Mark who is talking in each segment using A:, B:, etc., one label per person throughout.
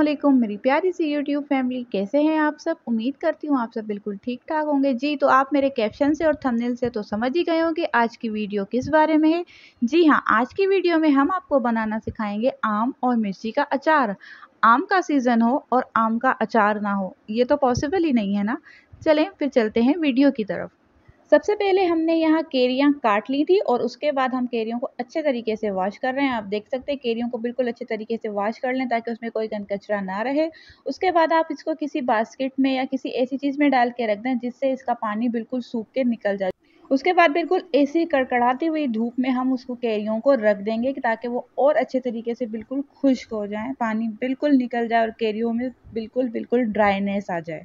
A: असलम मेरी प्यारी सी YouTube family कैसे हैं आप सब उम्मीद करती हूँ आप सब बिल्कुल ठीक ठाक होंगे जी तो आप मेरे कैप्शन से और थंबनेल से तो समझ ही गए होंगे आज की वीडियो किस बारे में है जी हाँ आज की वीडियो में हम आपको बनाना सिखाएंगे आम और मिर्ची का अचार आम का सीज़न हो और आम का अचार ना हो ये तो पॉसिबल ही नहीं है ना चलें फिर चलते हैं वीडियो की तरफ सबसे पहले हमने यहाँ केरियाँ काट ली थी और उसके बाद हम केरियों को अच्छे तरीके से वॉश कर रहे हैं आप देख सकते हैं केरियों को बिल्कुल अच्छे तरीके से वॉश कर लें ताकि उसमें कोई गन कचरा ना रहे उसके बाद आप इसको किसी बास्केट में या किसी ऐसी चीज़ में डाल के रख दें जिससे इसका पानी बिल्कुल सूख के निकल जाए उसके बाद बिल्कुल ऐसी कड़कड़ाती हुई धूप में हम उसको केरियों को रख देंगे ताकि वो और अच्छे तरीके से बिल्कुल खुश्क हो जाए पानी बिल्कुल निकल जाए और केरियों में बिल्कुल बिल्कुल ड्राइनेस आ जाए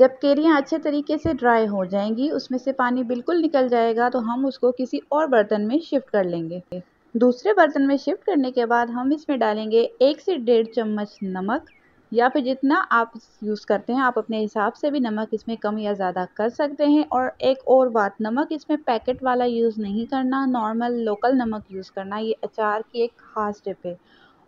A: जब केरियाँ अच्छे तरीके से ड्राई हो जाएंगी उसमें से पानी बिल्कुल निकल जाएगा तो हम उसको किसी और बर्तन में शिफ्ट कर लेंगे दूसरे बर्तन में शिफ्ट करने के बाद हम इसमें डालेंगे एक से डेढ़ चम्मच नमक या फिर जितना आप यूज़ करते हैं आप अपने हिसाब से भी नमक इसमें कम या ज़्यादा कर सकते हैं और एक और बात नमक इसमें पैकेट वाला यूज़ नहीं करना नॉर्मल लोकल नमक यूज़ करना ये अचार की एक ख़ास टिप है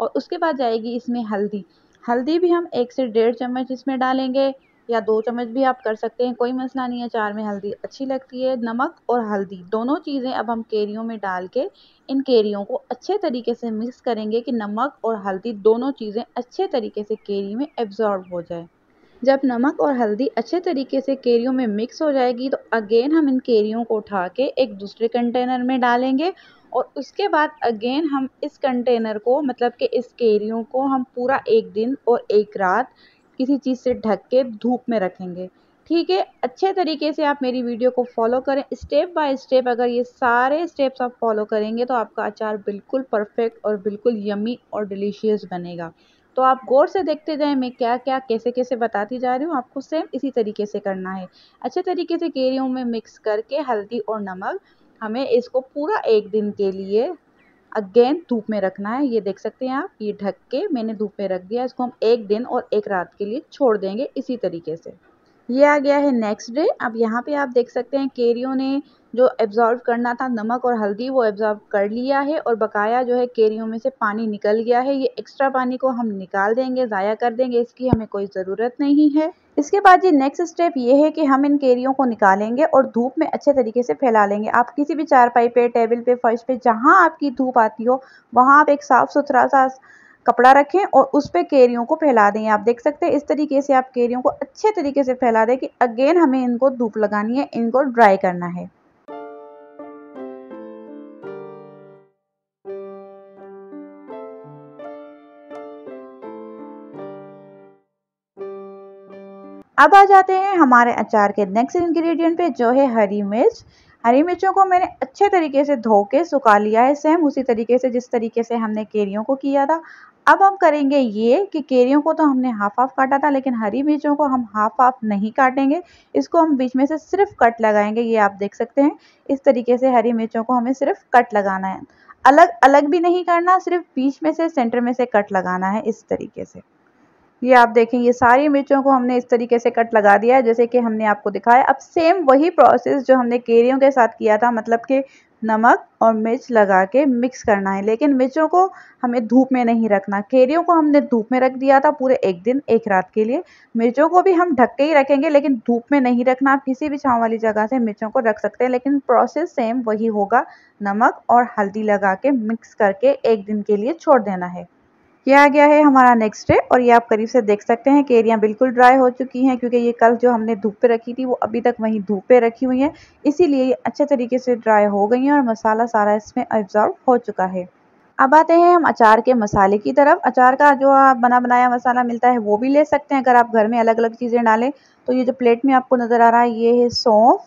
A: और उसके बाद जाएगी इसमें हल्दी हल्दी भी हम एक से डेढ़ चम्मच इसमें डालेंगे या दो चम्मच भी आप कर सकते हैं कोई मसला नहीं है चार में हल्दी अच्छी लगती है नमक और हल्दी दोनों चीज़ें अब हम केरियों में डाल के इन केरियों को अच्छे तरीके से मिक्स करेंगे कि नमक और हल्दी दोनों चीज़ें अच्छे तरीके से केरी में एब्जॉर्ब हो जाए जब नमक और हल्दी अच्छे तरीके से केरियों में मिक्स हो जाएगी तो अगेन हम इन केरियों को उठा के एक दूसरे कंटेनर में डालेंगे और उसके बाद अगेन हम इस कंटेनर को मतलब कि के इस केरियों को हम पूरा एक दिन और एक रात किसी चीज़ से ढक के धूप में रखेंगे ठीक है अच्छे तरीके से आप मेरी वीडियो को फॉलो करें स्टेप बाय स्टेप अगर ये सारे स्टेप्स आप फॉलो करेंगे तो आपका अचार बिल्कुल परफेक्ट और बिल्कुल यमी और डिलीशियस बनेगा तो आप गौर से देखते जाएं मैं क्या क्या कैसे कैसे बताती जा रही हूँ आपको सेम इसी तरीके से करना है अच्छे तरीके से केरियों में मिक्स करके हल्दी और नमक हमें इसको पूरा एक दिन के लिए अगेन धूप में रखना है ये देख सकते हैं आप ये ढक के मैंने धूप में रख दिया इसको हम एक दिन और एक रात के लिए छोड़ देंगे इसी तरीके से ये आ गया है नेक्स्ट डे अब यहाँ पे आप देख सकते हैं केरियो ने जो एब्जॉर्व करना था नमक और हल्दी वो एब्जॉर्व कर लिया है और बकाया जो है केरियो में से पानी निकल गया है ये एक्स्ट्रा पानी को हम निकाल देंगे ज़ाया कर देंगे इसकी हमें कोई ज़रूरत नहीं है इसके बाद जी नेक्स्ट स्टेप ये है कि हम इन केरियों को निकालेंगे और धूप में अच्छे तरीके से फैला लेंगे आप किसी भी चारपाई पे टेबल पे फर्श पे जहाँ आपकी धूप आती हो वहाँ आप एक साफ़ सुथरा सा कपड़ा रखें और उस पर केरियों को फैला दें आप देख सकते हैं इस तरीके से आप केरियों को अच्छे तरीके से फैला दें कि अगेन हमें इनको धूप लगानी है इनको ड्राई करना है अब आ जाते हैं हमारे अचार के नेक्स्ट इंग्रेडिएंट पे जो है हरी मिर्च हरी मिर्चों को मैंने अच्छे तरीके से धो के सुखा लिया है सेम उसी तरीके से जिस तरीके से हमने केरियों को किया था अब हम करेंगे ये कि केरियों को तो हमने हाफ हाफ काटा था लेकिन हरी मिर्चों को हम हाफ हाफ नहीं काटेंगे इसको हम बीच में से सिर्फ कट लगाएंगे ये आप देख सकते हैं इस तरीके से हरी मिर्चों को हमें सिर्फ कट लगाना है अलग अलग भी नहीं करना सिर्फ बीच में से सेंटर में से कट लगाना है इस तरीके से ये आप देखें ये सारी मिर्चों को हमने इस तरीके से कट लगा दिया है जैसे कि हमने आपको दिखाया अब सेम वही प्रोसेस जो हमने केरियों के साथ किया था मतलब कि नमक और मिर्च लगा के मिक्स करना है लेकिन मिर्चों को हमें धूप में नहीं रखना केरियों को हमने धूप में रख दिया था पूरे एक दिन एक रात के लिए मिर्चों को भी हम ढक के ही रखेंगे लेकिन धूप में नहीं रखना आप किसी भी छाँव वाली जगह से मिर्चों को रख सकते हैं लेकिन प्रोसेस सेम वही होगा नमक और हल्दी लगा के मिक्स करके एक दिन के लिए छोड़ देना है किया गया है हमारा नेक्स्ट डे और ये आप करीब से देख सकते हैं कि एरिया बिल्कुल ड्राई हो चुकी हैं क्योंकि ये कल जो हमने धूप पे रखी थी वो अभी तक वहीं धूप पे रखी हुई है इसीलिए ये अच्छे तरीके से ड्राई हो गई हैं और मसाला सारा इसमें एब्जॉर्व हो चुका है अब आते हैं हम अचार के मसाले की तरफ अचार का जो आप बना बनाया मसाला मिलता है वो भी ले सकते हैं अगर आप घर में अलग अलग चीज़ें डालें तो ये जो प्लेट में आपको नज़र आ रहा है ये है सौंफ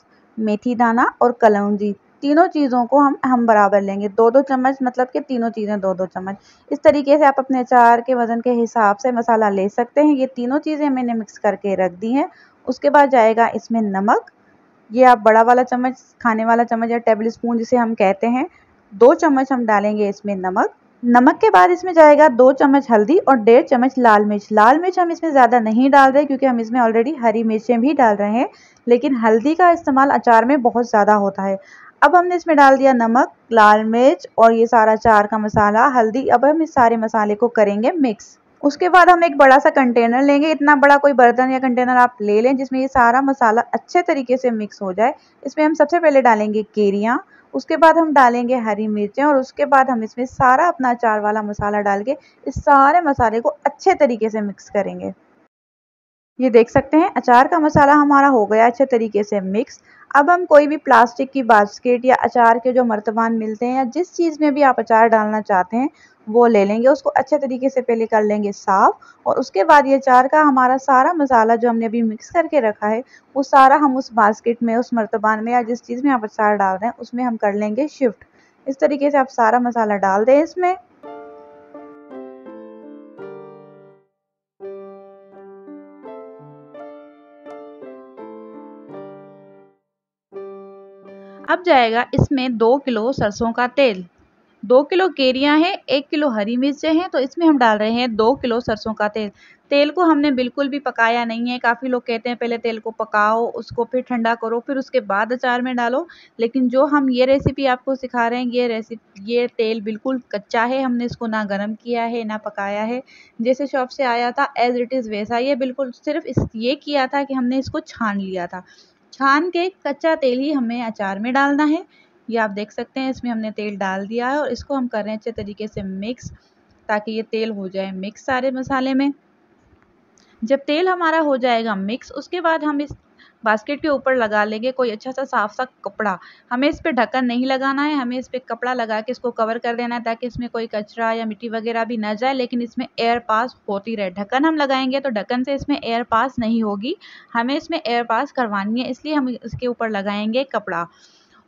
A: मेथी दाना और कलौजी तीनों चीज़ों को हम हम बराबर लेंगे दो दो चम्मच मतलब कि तीनों चीज़ें दो दो चम्मच इस तरीके से आप अपने अचार के वज़न के हिसाब से मसाला ले सकते हैं ये तीनों चीज़ें मैंने मिक्स करके रख दी हैं उसके बाद जाएगा इसमें नमक ये आप बड़ा वाला चम्मच खाने वाला चम्मच या टेबल स्पून जिसे हम कहते हैं दो चम्मच हम डालेंगे इसमें नमक नमक के बाद इसमें जाएगा दो चम्मच हल्दी और डेढ़ चम्मच लाल मिर्च लाल मिर्च हम इसमें ज़्यादा नहीं डाल रहे क्योंकि हम इसमें ऑलरेडी हरी मिर्चें भी डाल रहे हैं लेकिन हल्दी का इस्तेमाल अचार में बहुत ज़्यादा होता है अब हमने इसमें डाल दिया नमक लाल मिर्च और ये सारा चार का मसाला हल्दी अब हम इस सारे मसाले को करेंगे मिक्स उसके बाद हम एक बड़ा सा कंटेनर लेंगे इतना बड़ा कोई बर्तन या कंटेनर आप ले लें जिसमें ये सारा मसाला अच्छे तरीके से मिक्स हो जाए इसमें हम सबसे पहले डालेंगे केरियाँ उसके बाद हम डालेंगे हरी मिर्चें और उसके बाद हम इसमें सारा अपना अचार वाला मसाला डाल के इस सारे मसाले को अच्छे तरीके से मिक्स करेंगे ये देख सकते हैं अचार का मसाला हमारा हो गया अच्छे तरीके से मिक्स अब हम कोई भी प्लास्टिक की बास्केट या अचार के जो मर्तबान मिलते हैं या जिस चीज़ में भी आप अचार डालना चाहते हैं वो ले लेंगे उसको अच्छे तरीके से पहले कर लेंगे साफ़ और उसके बाद ये अचार का हमारा सारा मसाला जो हमने अभी मिक्स करके रखा है वो सारा हम उस बास्केट में उस मर्तबान में या जिस चीज़ में आप अचार डाल रहे हैं उसमें हम कर लेंगे शिफ्ट इस तरीके से आप सारा मसाला डाल दें इसमें अब जाएगा इसमें दो किलो सरसों का तेल दो किलो केरिया है एक किलो हरी मिर्चें हैं तो इसमें हम डाल रहे हैं दो किलो सरसों का तेल तेल को हमने बिल्कुल भी पकाया नहीं है काफ़ी लोग कहते हैं पहले तेल को पकाओ उसको फिर ठंडा करो फिर उसके बाद अचार में डालो लेकिन जो हम ये रेसिपी आपको सिखा रहे हैं ये रेसिपी ये तेल बिल्कुल कच्चा है हमने इसको ना गर्म किया है ना पकाया है जैसे शॉप से आया था एज इट इज़ वैसा ये बिल्कुल सिर्फ इस ये किया था कि हमने इसको छान लिया था छान के कच्चा तेल ही हमें अचार में डालना है ये आप देख सकते हैं इसमें हमने तेल डाल दिया है और इसको हम कर रहे हैं अच्छे तरीके से मिक्स ताकि ये तेल हो जाए मिक्स सारे मसाले में जब तेल हमारा हो जाएगा मिक्स उसके बाद हम इस बास्केट के ऊपर लगा लेंगे कोई अच्छा सा साफ सा कपड़ा हमें इस पे ढक्कन नहीं लगाना है हमें इस पे कपड़ा लगा के इसको कवर कर देना है ताकि इसमें कोई कचरा या मिट्टी वगैरह भी ना जाए लेकिन इसमें एयर पास होती रहे ढक्कन हम लगाएंगे तो ढक्कन से इसमें एयर पास नहीं होगी हमें इसमें एयर पास करवानी है इसलिए हम इसके ऊपर लगाएंगे कपड़ा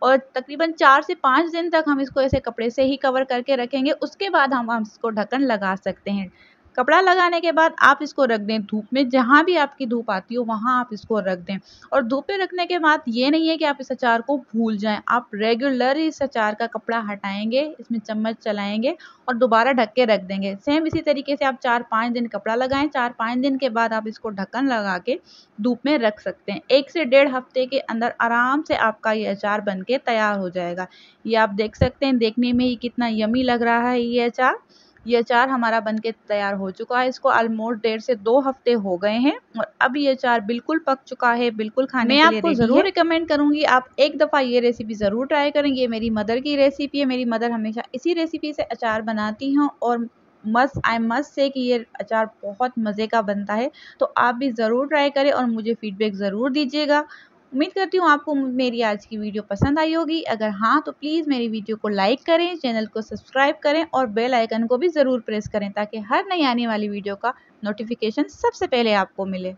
A: और तकरीबन चार से पाँच दिन तक हम इसको ऐसे कपड़े से ही कवर करके रखेंगे उसके बाद हम, हम इसको ढक्कन लगा सकते हैं कपड़ा लगाने के बाद आप इसको रख दें धूप में जहाँ भी आपकी धूप आती हो वहाँ आप इसको रख दें और धूप में रखने के बाद ये नहीं है कि आप इस अचार को भूल जाएं आप रेगुलर इस अचार का कपड़ा हटाएंगे इसमें चम्मच चलाएंगे और दोबारा ढक के रख देंगे सेम इसी तरीके से आप चार पाँच दिन कपड़ा लगाएं चार पाँच दिन के बाद आप इसको ढक्कन लगा के धूप में रख सकते हैं एक से डेढ़ हफ्ते के अंदर आराम से आपका ये अचार बन के तैयार हो जाएगा ये आप देख सकते हैं देखने में ये कितना यमी लग रहा है ये अचार ये अचार हमारा बनके तैयार हो चुका है इसको ऑलमोस्ट डेढ़ से दो हफ्ते हो गए हैं और अब ये अचार बिल्कुल पक चुका है बिल्कुल खाने मैं आपको जरूर रिकमेंड करूंगी आप एक दफ़ा ये रेसिपी ज़रूर ट्राई करें ये मेरी मदर की रेसिपी है मेरी मदर हमेशा इसी रेसिपी से अचार बनाती हैं और मस्त आई मस्त से कि ये अचार बहुत मज़े का बनता है तो आप भी ज़रूर ट्राई करें और मुझे फीडबैक ज़रूर दीजिएगा उम्मीद करती हूँ आपको मेरी आज की वीडियो पसंद आई होगी अगर हाँ तो प्लीज़ मेरी वीडियो को लाइक करें चैनल को सब्सक्राइब करें और बेल आइकन को भी ज़रूर प्रेस करें ताकि हर नई आने वाली वीडियो का नोटिफिकेशन सबसे पहले आपको मिले